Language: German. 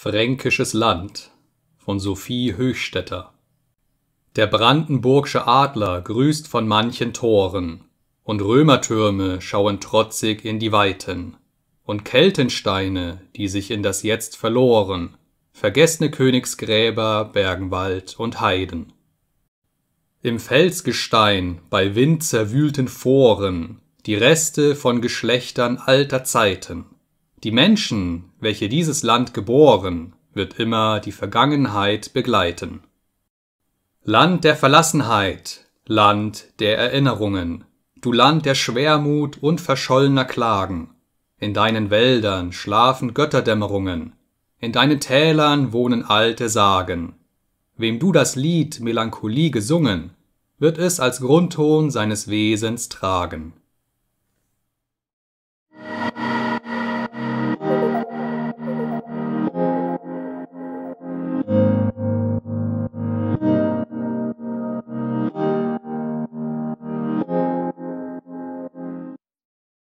Fränkisches Land von Sophie Höchstetter Der brandenburgsche Adler grüßt von manchen Toren, und Römertürme schauen trotzig in die Weiten, und Keltensteine, die sich in das Jetzt verloren, vergessene Königsgräber, Bergenwald und Heiden. Im Felsgestein, bei Wind zerwühlten Foren, die Reste von Geschlechtern alter Zeiten, die Menschen, welche dieses Land geboren, wird immer die Vergangenheit begleiten. Land der Verlassenheit, Land der Erinnerungen, du Land der Schwermut und verschollener Klagen. In deinen Wäldern schlafen Götterdämmerungen, in deinen Tälern wohnen alte Sagen. Wem du das Lied Melancholie gesungen, wird es als Grundton seines Wesens tragen.